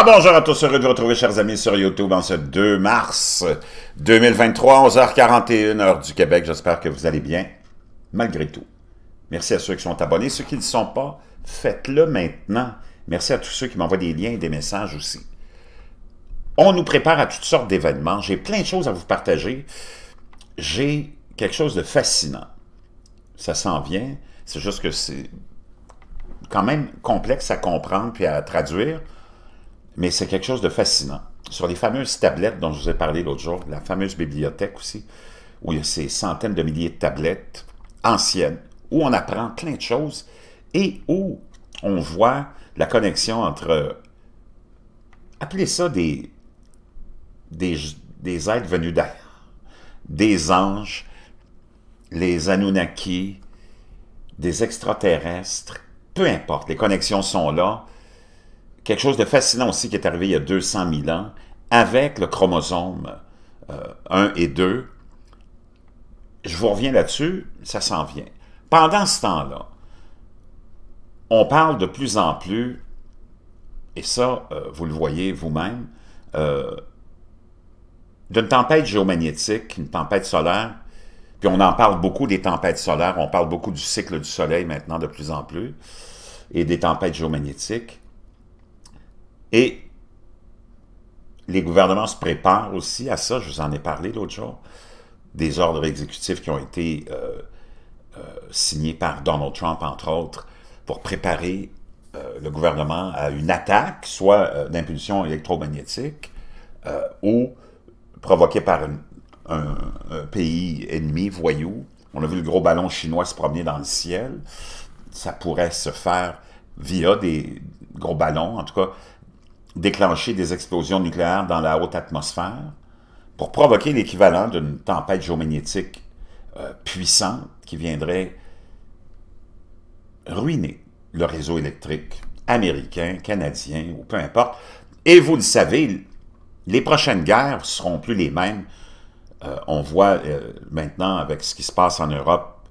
Ah, bonjour à tous, heureux de vous retrouver, chers amis, sur YouTube en ce 2 mars 2023, 11h41, heure du Québec. J'espère que vous allez bien, malgré tout. Merci à ceux qui sont abonnés. Ceux qui ne sont pas, faites-le maintenant. Merci à tous ceux qui m'envoient des liens et des messages aussi. On nous prépare à toutes sortes d'événements. J'ai plein de choses à vous partager. J'ai quelque chose de fascinant. Ça s'en vient. C'est juste que c'est quand même complexe à comprendre puis à traduire. Mais c'est quelque chose de fascinant. Sur les fameuses tablettes dont je vous ai parlé l'autre jour, la fameuse bibliothèque aussi, où il y a ces centaines de milliers de tablettes anciennes, où on apprend plein de choses et où on voit la connexion entre, appelez ça des, des, êtres venus d'ailleurs, des anges, les Anunnakis, des extraterrestres, peu importe, les connexions sont là, quelque chose de fascinant aussi qui est arrivé il y a 200 000 ans avec le chromosome 1 euh, et 2. Je vous reviens là-dessus, ça s'en vient. Pendant ce temps-là, on parle de plus en plus, et ça, euh, vous le voyez vous-même, euh, d'une tempête géomagnétique, une tempête solaire, puis on en parle beaucoup des tempêtes solaires, on parle beaucoup du cycle du soleil maintenant de plus en plus, et des tempêtes géomagnétiques. Et les gouvernements se préparent aussi à ça, je vous en ai parlé l'autre jour, des ordres exécutifs qui ont été euh, euh, signés par Donald Trump, entre autres, pour préparer euh, le gouvernement à une attaque, soit d'impulsion électromagnétique, ou provoquée par un, pays ennemi, voyou. On a vu le gros ballon chinois se promener dans le ciel. Ça pourrait se faire via des gros ballons, en tout cas déclencher des explosions nucléaires dans la haute atmosphère pour provoquer l'équivalent d'une tempête géomagnétique euh, puissante qui viendrait ruiner le réseau électrique américain, canadien ou peu importe. Et vous le savez, les prochaines guerres ne seront plus les mêmes. Euh, on voit euh, maintenant avec ce qui se passe en Europe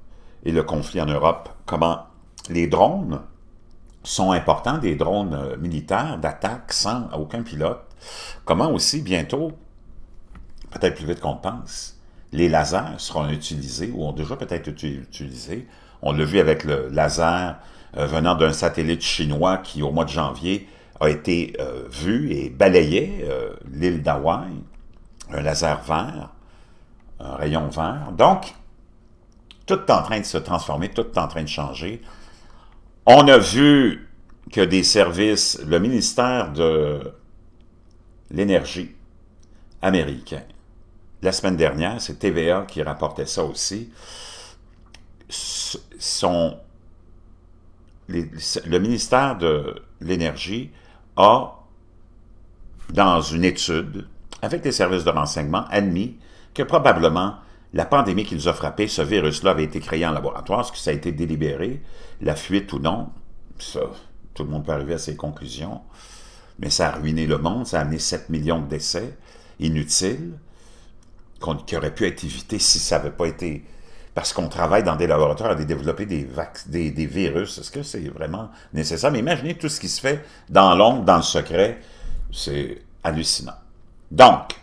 et le conflit en Europe, comment les drones sont importants, des drones euh, militaires d'attaque sans aucun pilote. Comment aussi, bientôt, peut-être plus vite qu'on pense, les lasers seront utilisés ou ont déjà peut-être été utilisés. On l'a vu avec le laser euh, venant d'un satellite chinois qui, au mois de janvier, a été euh, vu et balayé l'île d'Hawaï, un laser vert, un rayon vert. Donc, tout est en train de se transformer, tout est en train de changer. On a vu que des services, le ministère de l'énergie américain, la semaine dernière, c'est TVA qui rapportait ça aussi, le ministère de l'Énergie a, dans une étude, avec des services de renseignement, admis que probablement la pandémie qui nous a frappés, ce virus-là avait été créé en laboratoire. Est-ce que ça a été délibéré, la fuite ou non? Ça, tout le monde peut arriver à ses conclusions. Mais ça a ruiné le monde, ça a amené 7 millions de décès inutiles qui auraient pu être évités si ça n'avait pas été... Parce qu'on travaille dans des laboratoires à développer des, des, des virus. Est-ce que c'est vraiment nécessaire? Mais imaginez tout ce qui se fait dans l'ombre, dans le secret. C'est hallucinant. Donc,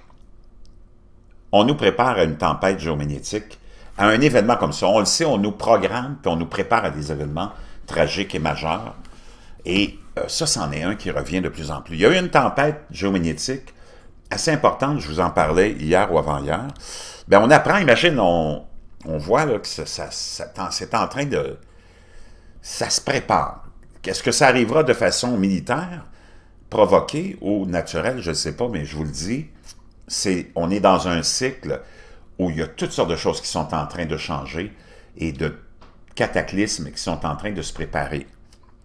on nous prépare à une tempête géomagnétique, à un événement comme ça. On le sait, on nous programme, puis on nous prépare à des événements tragiques et majeurs. Et euh, ça, c'en est un qui revient de plus en plus. Il y a eu une tempête géomagnétique assez importante, je vous en parlais hier ou avant-hier. Bien, on apprend, imagine, on, voit que ça, c'est en train de... Ça se prépare. Est-ce que ça arrivera de façon militaire, provoquée ou naturelle? Je ne sais pas, mais je vous le dis, on est dans un cycle où il y a toutes sortes de choses qui sont en train de changer et de cataclysmes qui sont en train de se préparer.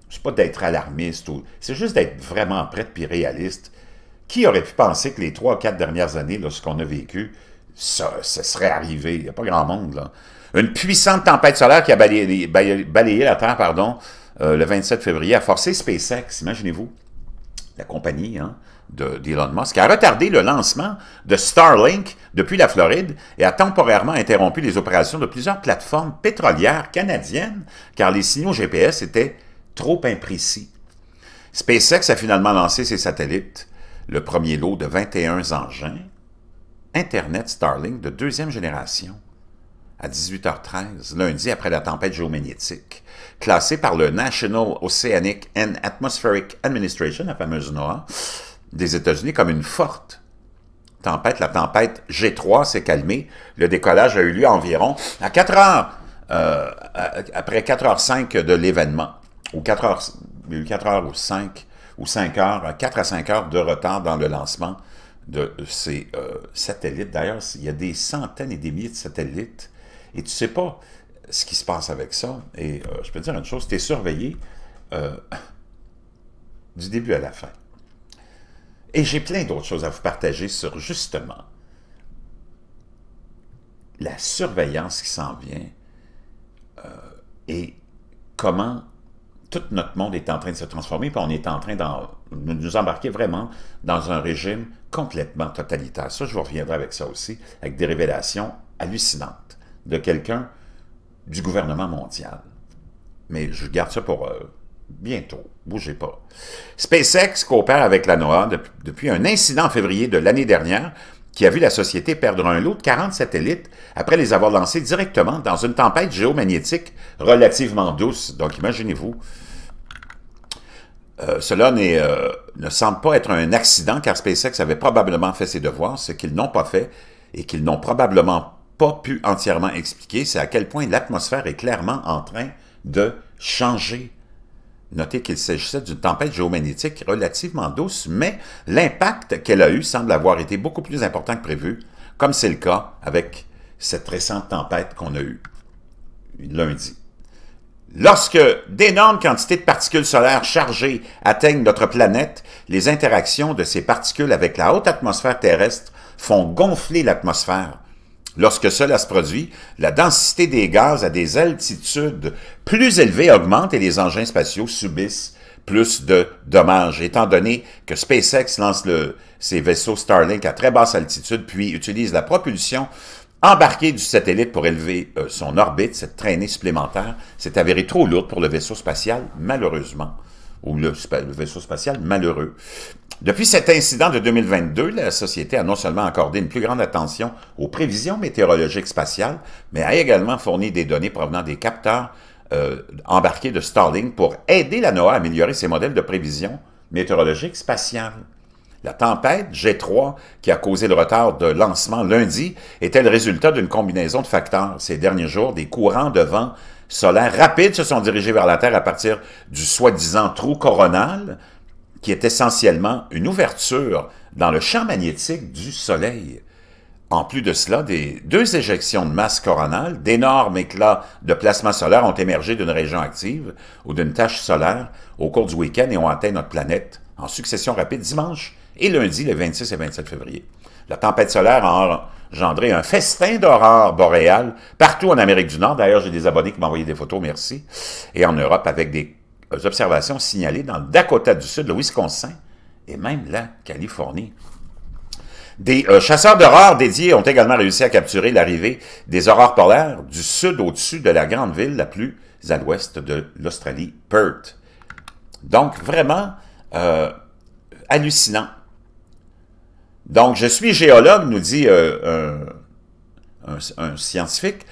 C'est pas d'être alarmiste, c'est juste d'être vraiment prêt et réaliste. Qui aurait pu penser que les trois ou quatre dernières années, lorsqu'on a vécu, ça, serait arrivé? Il n'y a pas grand monde, là. Une puissante tempête solaire qui a balayé, la Terre, pardon, euh, le 27 février, a forcé SpaceX, imaginez-vous, la compagnie, hein, d'Elon de, Musk, a retardé le lancement de Starlink depuis la Floride et a temporairement interrompu les opérations de plusieurs plateformes pétrolières canadiennes car les signaux GPS étaient trop imprécis. SpaceX a finalement lancé ses satellites, le premier lot de 21 engins, Internet Starlink de deuxième génération, à 18h13, lundi après la tempête géomagnétique, classée par le National Oceanic and Atmospheric Administration, la fameuse NOAA, des États-Unis comme une forte tempête. La tempête G3 s'est calmée. Le décollage a eu lieu environ à 4 heures, euh, après 4 h 5 de l'événement, ou 4 heures, 4 euh, heures ou 5, ou 5 heures, 4 euh, à 5 heures de retard dans le lancement de ces satellites. D'ailleurs, il y a des centaines et des milliers de satellites, et tu ne sais pas ce qui se passe avec ça. Et je peux te dire une chose, tu es surveillé du début à la fin. Et j'ai plein d'autres choses à vous partager sur justement la surveillance qui s'en vient euh, et comment tout notre monde est en train de se transformer, puis on est en train de nous embarquer vraiment dans un régime complètement totalitaire. Ça, je vous reviendrai avec ça aussi, avec des révélations hallucinantes de quelqu'un du gouvernement mondial. Mais je garde ça pour eux bientôt, bougez pas. SpaceX coopère avec la NOAA depuis, un incident en février de l'année dernière qui a vu la société perdre un lot de 40 satellites après les avoir lancés directement dans une tempête géomagnétique relativement douce. Donc imaginez-vous, euh, cela euh, ne semble pas être un accident car SpaceX avait probablement fait ses devoirs, ce qu'ils n'ont pas fait et qu'ils n'ont probablement pas pu entièrement expliquer, c'est à quel point l'atmosphère est clairement en train de changer Notez qu'il s'agissait d'une tempête géomagnétique relativement douce, mais l'impact qu'elle a eu semble avoir été beaucoup plus important que prévu, comme c'est le cas avec cette récente tempête qu'on a eue lundi. Lorsque d'énormes quantités de particules solaires chargées atteignent notre planète, les interactions de ces particules avec la haute atmosphère terrestre font gonfler l'atmosphère, Lorsque cela se produit, la densité des gaz à des altitudes plus élevées augmente et les engins spatiaux subissent plus de dommages, étant donné que SpaceX lance ses vaisseaux Starlink à très basse altitude, puis utilise la propulsion embarquée du satellite pour élever euh, son orbite, cette traînée supplémentaire s'est avérée trop lourde pour le vaisseau spatial, malheureusement ou le, vaisseau spatial malheureux. Depuis cet incident de 2022, la société a non seulement accordé une plus grande attention aux prévisions météorologiques spatiales, mais a également fourni des données provenant des capteurs euh, embarqués de Starlink pour aider la NOAA à améliorer ses modèles de prévision météorologique spatiale. La tempête G3 qui a causé le retard de lancement lundi était le résultat d'une combinaison de facteurs. Ces derniers jours, des courants de vent solaires rapides se sont dirigés vers la Terre à partir du soi-disant trou coronal, qui est essentiellement une ouverture dans le champ magnétique du Soleil. En plus de cela, des deux éjections de masse coronale, d'énormes éclats de plasma solaire ont émergé d'une région active ou d'une tache solaire au cours du week-end et ont atteint notre planète en succession rapide dimanche et lundi, le 26 et 27 février. La tempête solaire a Gendré un festin d'aurore boréales partout en Amérique du Nord. D'ailleurs, j'ai des abonnés qui m'ont envoyé des photos, merci. Et en Europe, avec des observations signalées dans le Dakota du Sud, le Wisconsin et même la Californie. Des euh, chasseurs d'aurores dédiés ont également réussi à capturer l'arrivée des aurores polaires du sud au-dessus de la grande ville la plus à l'ouest de l'Australie, Perth. Donc, vraiment euh, hallucinant. Donc, je suis géologue, nous dit euh, un, scientifique,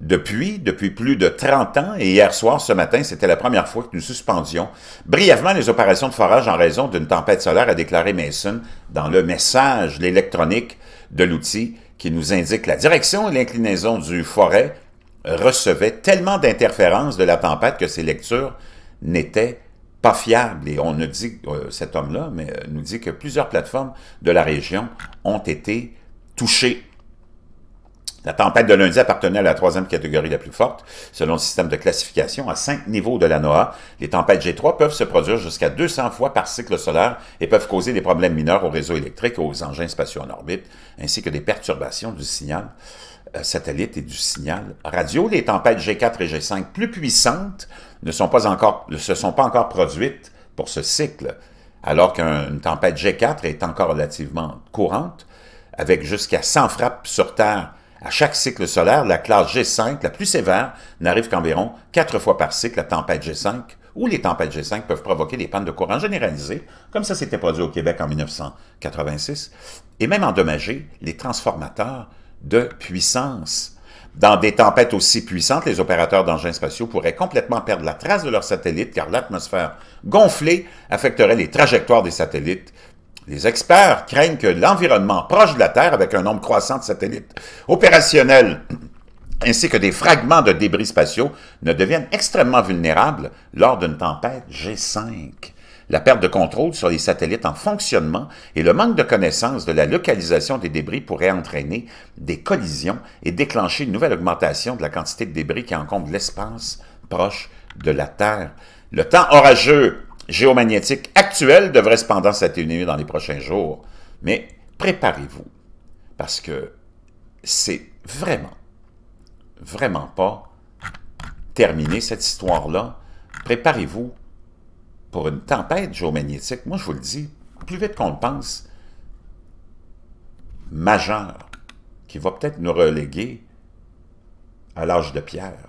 depuis, depuis plus de 30 ans, et hier soir, ce matin, c'était la première fois que nous suspendions brièvement les opérations de forage en raison d'une tempête solaire, a déclaré Mason dans le message, l'électronique de l'outil qui nous indique la direction et l'inclinaison du forêt recevait tellement d'interférences de la tempête que ses lectures n'étaient pas fiable. Et on nous dit, euh, cet homme-là mais euh, nous dit que plusieurs plateformes de la région ont été touchées. La tempête de lundi appartenait à la troisième catégorie la plus forte, selon le système de classification. À cinq niveaux de la NOAA, les tempêtes G3 peuvent se produire jusqu'à 200 fois par cycle solaire et peuvent causer des problèmes mineurs au réseau électrique, aux engins spatiaux en orbite, ainsi que des perturbations du signal euh, satellite et du signal radio. Les tempêtes G4 et G5 plus puissantes ne, sont pas encore, ne se sont pas encore produites pour ce cycle, alors qu'une tempête G4 est encore relativement courante, avec jusqu'à 100 frappes sur Terre à chaque cycle solaire. La classe G5, la plus sévère, n'arrive qu'environ 4 fois par cycle, la tempête G5, où les tempêtes G5 peuvent provoquer des pannes de courant généralisées, comme ça s'était produit au Québec en 1986, et même endommager les transformateurs de puissance. Dans des tempêtes aussi puissantes, les opérateurs d'engins spatiaux pourraient complètement perdre la trace de leurs satellites car l'atmosphère gonflée affecterait les trajectoires des satellites. Les experts craignent que l'environnement proche de la Terre, avec un nombre croissant de satellites opérationnels ainsi que des fragments de débris spatiaux, ne deviennent extrêmement vulnérables lors d'une tempête G5 la perte de contrôle sur les satellites en fonctionnement et le manque de connaissance de la localisation des débris pourraient entraîner des collisions et déclencher une nouvelle augmentation de la quantité de débris qui encombre l'espace proche de la Terre. Le temps orageux géomagnétique actuel devrait cependant s'atténuer dans les prochains jours. Mais préparez-vous, parce que c'est vraiment, vraiment pas terminé cette histoire-là. Préparez-vous pour une tempête géomagnétique, moi je vous le dis, plus vite qu'on le pense, majeure, qui va peut-être nous reléguer à l'âge de pierre.